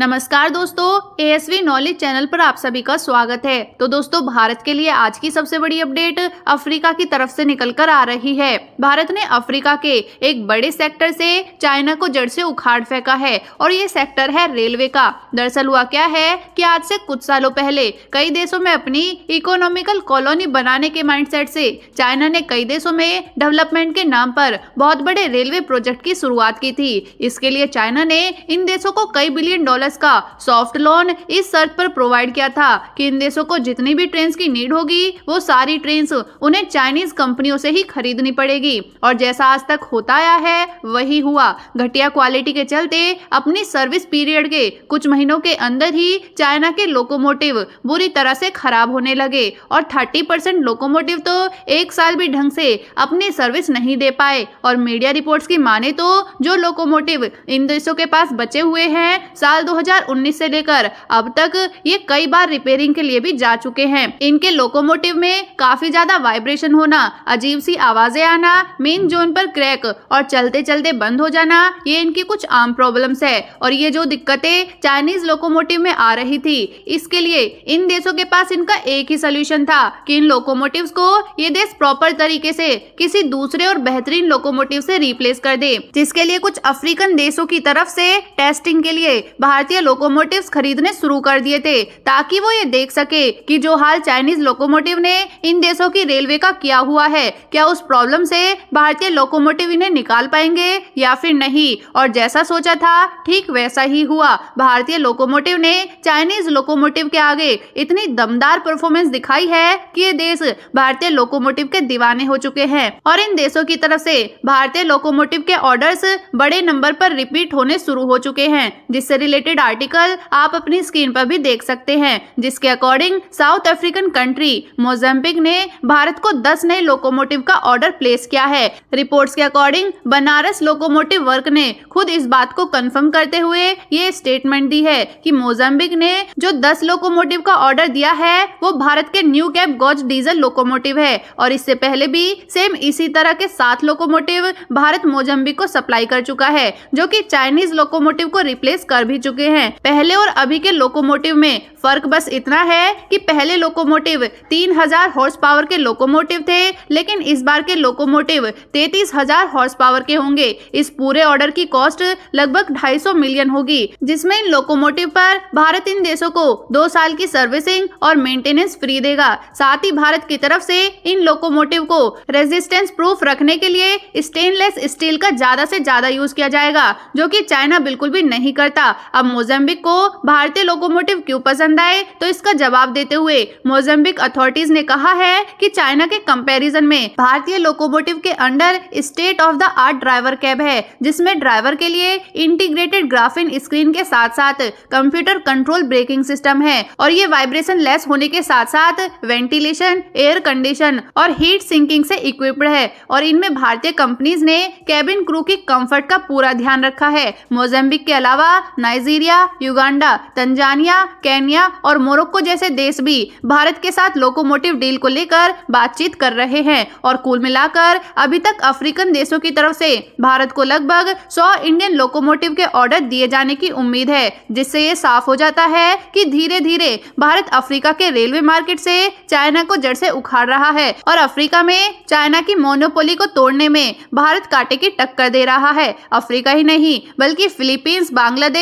नमस्कार दोस्तों ए knowledge channel पर आप सभी का स्वागत है तो दोस्तों भारत के लिए आज की सबसे बड़ी अपडेट अफ्रीका की तरफ से निकलकर आ रही है भारत ने अफ्रीका के एक बड़े सेक्टर से चाइना को जड़ से उखाड़ फेंका है और ये सेक्टर है रेलवे का दरअसल हुआ क्या है कि आज से कुछ सालों पहले कई देशों में अपनी इकोनॉमिकल कॉलोनी बनाने के माइंड से चाइना ने कई देशों में डेवलपमेंट के नाम पर बहुत बड़े रेलवे प्रोजेक्ट की शुरुआत की थी इसके लिए चाइना ने इन देशों को कई बिलियन डॉलर अगस्त का सॉफ्ट लोन इस शर्त पर प्रोवाइड किया था कि इन देशों को जितनी भी ट्रेन की नीड होगी वो सारी ट्रेन उन्हें चाइनीज कंपनियों से ही खरीदनी पड़ेगी और जैसा आज तक होता आया है वही हुआ घटिया क्वालिटी के चलते अपनी सर्विस पीरियड के कुछ महीनों के अंदर ही चाइना के लोकोमोटिव बुरी तरह से खराब होने लगे और थर्टी परसेंट लोकोमोटिव तो एक साल भी ढंग से अपनी सर्विस नहीं दे पाए और मीडिया रिपोर्ट्स की माने तो जो लोकोमोटिव इन देशों के पास बचे हुए हैं साल दो 2019 से लेकर अब तक ये कई बार रिपेयरिंग के लिए भी जा चुके हैं इनके लोकोमोटिव में काफी ज्यादा वाइब्रेशन होना अजीब सी आवाजें आना मेन जोन पर क्रैक और चलते चलते बंद हो जाना ये इनकी कुछ आम प्रॉब्लम्स है और ये जो दिक्कतें चाइनीज लोकोमोटिव में आ रही थी इसके लिए इन देशों के पास इनका एक ही सोल्यूशन था की इन लोकोमोटिव को ये देश प्रॉपर तरीके से किसी दूसरे और बेहतरीन लोकोमोटिव से रिप्लेस कर दे जिसके लिए कुछ अफ्रीकन देशों की तरफ से टेस्टिंग के लिए भारत भारतीय लोकोमोटिव्स खरीदने शुरू कर दिए थे ताकि वो ये देख सके कि जो हाल चाइनीज लोकोमोटिव ने इन देशों की रेलवे का किया हुआ है क्या उस प्रॉब्लम से भारतीय लोकोमोटिव इन्हें निकाल पाएंगे या फिर नहीं और जैसा सोचा था ठीक वैसा ही हुआ भारतीय लोकोमोटिव ने चाइनीज लोकोमोटिव के आगे इतनी दमदार परफॉर्मेंस दिखाई है की ये देश भारतीय लोकोमोटिव के दीवाने हो चुके हैं और इन देशों की तरफ से भारतीय लोकोमोटिव के ऑर्डर्स बड़े नंबर पर रिपीट होने शुरू हो चुके हैं जिससे रिलेटेड रिलेटेड आर्टिकल आप अपनी स्क्रीन पर भी देख सकते हैं जिसके according South African country Mozambique ने भारत को दस नए लोकोमोटिव का ऑर्डर प्लेस किया है रिपोर्ट्स के अकॉर्डिंग बनारस लोकोमोटिव वर्क ने खुद इस बात को कंफर्म करते हुए ये स्टेटमेंट दी है कि मोजम्बिक ने जो दस लोकोमोटिव का ऑर्डर दिया है वो भारत के new cape gauge diesel locomotive है और इससे पहले भी सेम इसी तरह के सात लोकोमोटिव भारत मोजम्बिक को सप्लाई कर चुका है जो की चाइनीज लोकोमोटिव को रिप्लेस कर भी चुकी चुके हैं पहले और अभी के लोकोमोटिव में फर्क बस इतना है कि पहले लोकोमोटिव 3000 हॉर्स पावर के लोकोमोटिव थे लेकिन इस बार के लोकोमोटिव 33000 हॉर्स पावर के होंगे इस पूरे ऑर्डर की कॉस्ट लगभग 250 मिलियन होगी जिसमें इन लोकोमोटिव पर भारत इन देशों को दो साल की सर्विसिंग और मेंटेनेंस फ्री देगा साथ ही भारत की तरफ से इन लोकोमोटिव को रेजिस्टेंस प्रूफ रखने के लिए स्टेनलेस स्टील का ज्यादा ऐसी ज्यादा यूज किया जाएगा जो की चाइना बिल्कुल भी नहीं करता अब मोजम्बिक को भारतीय लोकोमोटिव क्यों पसंद आए तो इसका जवाब देते हुए मोजम्बिक अथॉरिटीज ने कहा है कि चाइना के कंपैरिजन में भारतीय लोकोमोटिव के under state of the art driver cab है जिसमें ड्राइवर के लिए इंटीग्रेटेड ग्राफिन स्क्रीन के साथ साथ कंप्यूटर कंट्रोल ब्रेकिंग सिस्टम है और ये वाइब्रेशन लेस होने के साथ साथ वेंटिलेशन एयर कंडीशन और हीट सिंकिंग से इक्विप्ड है और इनमें भारतीय कंपनीज ने कैबिन क्रू की कंफर्ट का पूरा ध्यान रखा है मोजम्बिक के अलावा Nigeria Nigeria Uganda Tanzania Kenya और मोरक्को जैसे देश भी भारत के साथ लोकोमोटिव डील को लेकर बातचीत कर रहे हैं और कुल मिलाकर अभी तक अफ्रीकन देशों की तरफ से भारत को लगभग 100 इंडियन लोकोमोटिव के ऑर्डर दिए जाने की उम्मीद है जिससे ये साफ हो जाता है कि धीरे धीरे भारत अफ्रीका के रेलवे मार्केट से चाइना को जड़ से उखाड़ रहा है और अफ्रीका में चाइना की मोनोपोली को तोड़ने में भारत कांटे की टक्कर दे रहा है अफ्रीका ही नहीं बल्कि फिलीपींस बांग्लादेश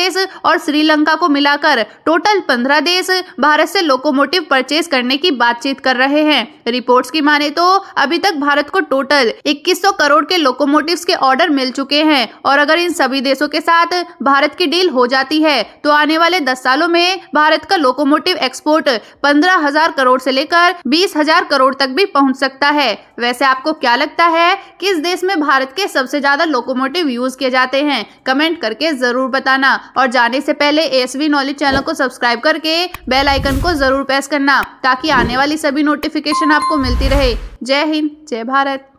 और श्रीलंका को मिलाकर टोटल पंद्रह देश भारत से लोकोमोटिव परचेज करने की बातचीत कर रहे हैं रिपोर्ट्स की माने तो अभी तक भारत को टोटल 2100 करोड़ के लोकोमोटिव्स के ऑर्डर मिल चुके हैं और अगर इन सभी देशों के साथ भारत की डील हो जाती है तो आने वाले दस सालों में भारत का लोकोमोटिव एक्सपोर्ट पंद्रह हजार करोड़ से लेकर बीस हजार करोड़ तक भी पहुँच सकता है वैसे आपको क्या लगता है किस देश में भारत के सबसे ज्यादा लोकोमोटिव यूज किए जाते हैं कमेंट करके जरूर बताना और जाने जाने से पहले एएसवी नॉलेज चैनल को सब्सक्राइब करके बेल आइकन को जरूर प्रेस करना ताकि आने वाली सभी नोटिफिकेशन आपको मिलती रहे जय हिंद जय भारत